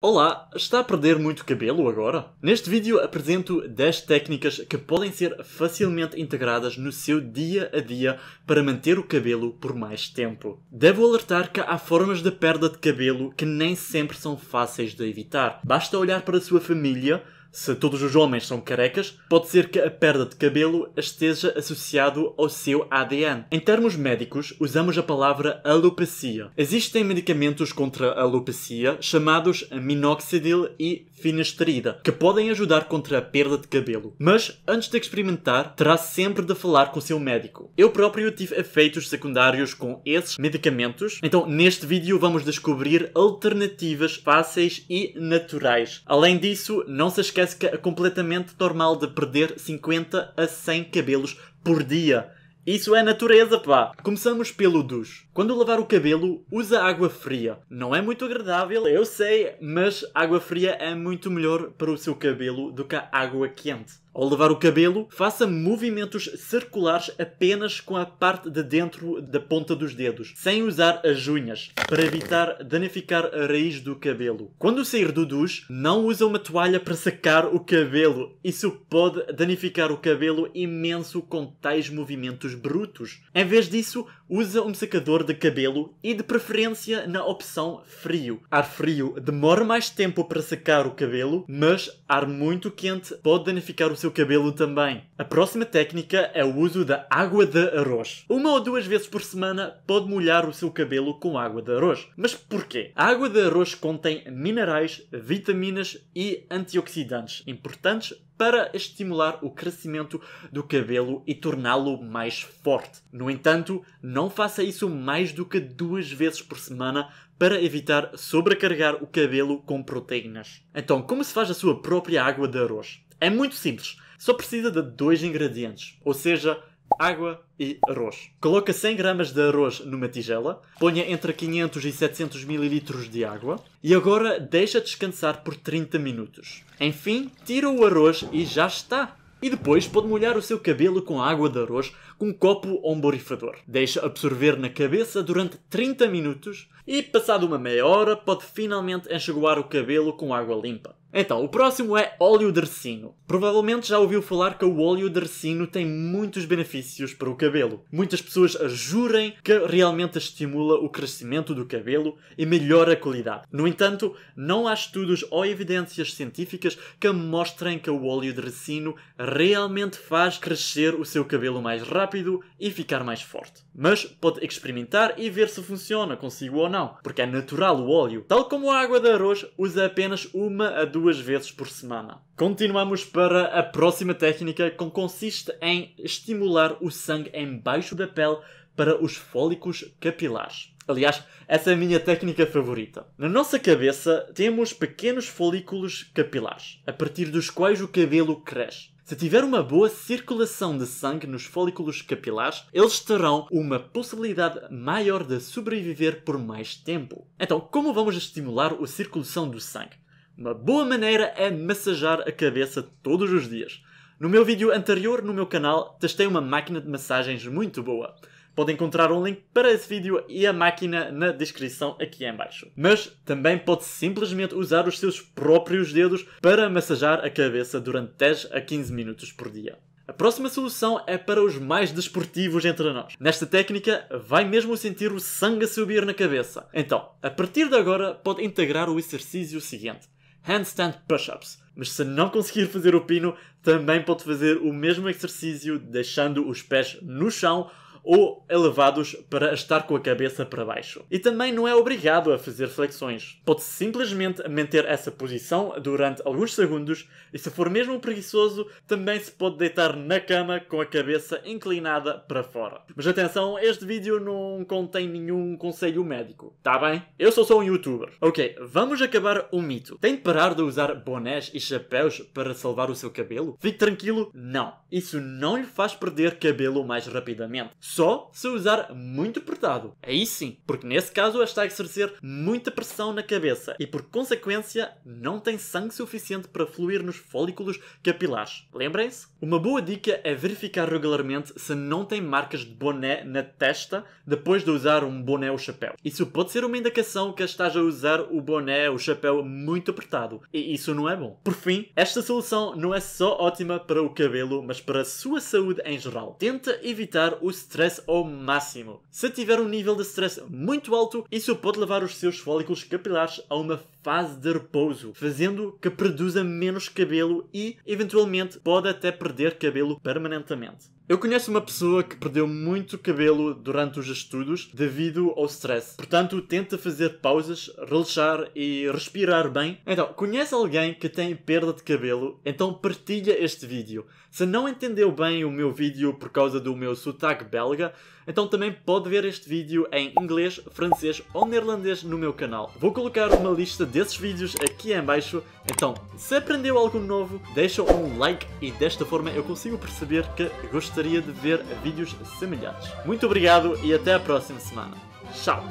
Olá, está a perder muito cabelo agora? Neste vídeo apresento 10 técnicas que podem ser facilmente integradas no seu dia a dia para manter o cabelo por mais tempo. Devo alertar que há formas de perda de cabelo que nem sempre são fáceis de evitar. Basta olhar para a sua família se todos os homens são carecas, pode ser que a perda de cabelo esteja associado ao seu ADN. Em termos médicos, usamos a palavra alopecia. Existem medicamentos contra a alopecia chamados minoxidil e finasterida, que podem ajudar contra a perda de cabelo. Mas, antes de experimentar, terá sempre de falar com o seu médico. Eu próprio tive efeitos secundários com esses medicamentos, então neste vídeo vamos descobrir alternativas fáceis e naturais. Além disso, não se esqueça esquece que é completamente normal de perder 50 a 100 cabelos por dia. Isso é natureza, pá! Começamos pelo dos. Quando lavar o cabelo, usa água fria. Não é muito agradável, eu sei, mas água fria é muito melhor para o seu cabelo do que a água quente. Ao levar o cabelo, faça movimentos circulares apenas com a parte de dentro da ponta dos dedos, sem usar as unhas, para evitar danificar a raiz do cabelo. Quando sair do duche, não use uma toalha para secar o cabelo. Isso pode danificar o cabelo imenso com tais movimentos brutos. Em vez disso, usa um secador de cabelo e de preferência na opção frio. Ar frio demora mais tempo para secar o cabelo, mas ar muito quente pode danificar o seu seu cabelo também. A próxima técnica é o uso da água de arroz. Uma ou duas vezes por semana pode molhar o seu cabelo com água de arroz. Mas porquê? A água de arroz contém minerais, vitaminas e antioxidantes importantes para estimular o crescimento do cabelo e torná-lo mais forte. No entanto, não faça isso mais do que duas vezes por semana para evitar sobrecarregar o cabelo com proteínas. Então, como se faz a sua própria água de arroz? É muito simples. Só precisa de dois ingredientes, ou seja, água e arroz. Coloca 100 gramas de arroz numa tigela, ponha entre 500 e 700 ml de água e agora deixa descansar por 30 minutos. Enfim, tira o arroz e já está. E depois pode molhar o seu cabelo com água de arroz com um copo omborifador. Deixa absorver na cabeça durante 30 minutos e, passado uma meia hora, pode finalmente enxaguar o cabelo com água limpa. Então, o próximo é óleo de ricino. Provavelmente já ouviu falar que o óleo de ricino tem muitos benefícios para o cabelo. Muitas pessoas jurem que realmente estimula o crescimento do cabelo e melhora a qualidade. No entanto, não há estudos ou evidências científicas que mostrem que o óleo de ricino realmente faz crescer o seu cabelo mais rápido e ficar mais forte. Mas pode experimentar e ver se funciona consigo ou não, porque é natural o óleo. Tal como a água de arroz, usa apenas uma a duas duas vezes por semana. Continuamos para a próxima técnica que consiste em estimular o sangue embaixo da pele para os fólicos capilares. Aliás, essa é a minha técnica favorita. Na nossa cabeça temos pequenos folículos capilares, a partir dos quais o cabelo cresce. Se tiver uma boa circulação de sangue nos folículos capilares, eles terão uma possibilidade maior de sobreviver por mais tempo. Então, como vamos estimular a circulação do sangue? Uma boa maneira é massajar a cabeça todos os dias. No meu vídeo anterior no meu canal, testei uma máquina de massagens muito boa. Pode encontrar um link para esse vídeo e a máquina na descrição aqui em baixo. Mas também pode simplesmente usar os seus próprios dedos para massajar a cabeça durante 10 a 15 minutos por dia. A próxima solução é para os mais desportivos entre nós. Nesta técnica, vai mesmo sentir o sangue a subir na cabeça. Então, a partir de agora, pode integrar o exercício seguinte handstand push-ups. Mas se não conseguir fazer o pino, também pode fazer o mesmo exercício deixando os pés no chão ou elevados para estar com a cabeça para baixo. E também não é obrigado a fazer flexões. Pode simplesmente manter essa posição durante alguns segundos e, se for mesmo preguiçoso, também se pode deitar na cama com a cabeça inclinada para fora. Mas atenção, este vídeo não contém nenhum conselho médico, tá bem? Eu sou só um youtuber. Ok, vamos acabar o mito. Tem de parar de usar bonés e chapéus para salvar o seu cabelo? Fique tranquilo, não. Isso não lhe faz perder cabelo mais rapidamente. Só se usar muito apertado. Aí sim, porque nesse caso está a exercer muita pressão na cabeça e por consequência não tem sangue suficiente para fluir nos folículos capilares. Lembrem-se? Uma boa dica é verificar regularmente se não tem marcas de boné na testa depois de usar um boné ou chapéu. Isso pode ser uma indicação que estás a usar o boné ou chapéu muito apertado e isso não é bom. Por fim, esta solução não é só ótima para o cabelo, mas para a sua saúde em geral. Tenta evitar o stress stress ao máximo. Se tiver um nível de stress muito alto, isso pode levar os seus folículos capilares a uma fase de repouso, fazendo que produza menos cabelo e, eventualmente, pode até perder cabelo permanentemente. Eu conheço uma pessoa que perdeu muito cabelo durante os estudos devido ao stress. Portanto, tenta fazer pausas, relaxar e respirar bem. Então, conhece alguém que tem perda de cabelo? Então partilha este vídeo. Se não entendeu bem o meu vídeo por causa do meu sotaque belga, então também pode ver este vídeo em inglês, francês ou neerlandês no meu canal. Vou colocar uma lista desses vídeos aqui em baixo. Então, se aprendeu algo novo, deixa um like e desta forma eu consigo perceber que gostou gostaria de ver vídeos semelhantes. Muito obrigado e até a próxima semana. Tchau!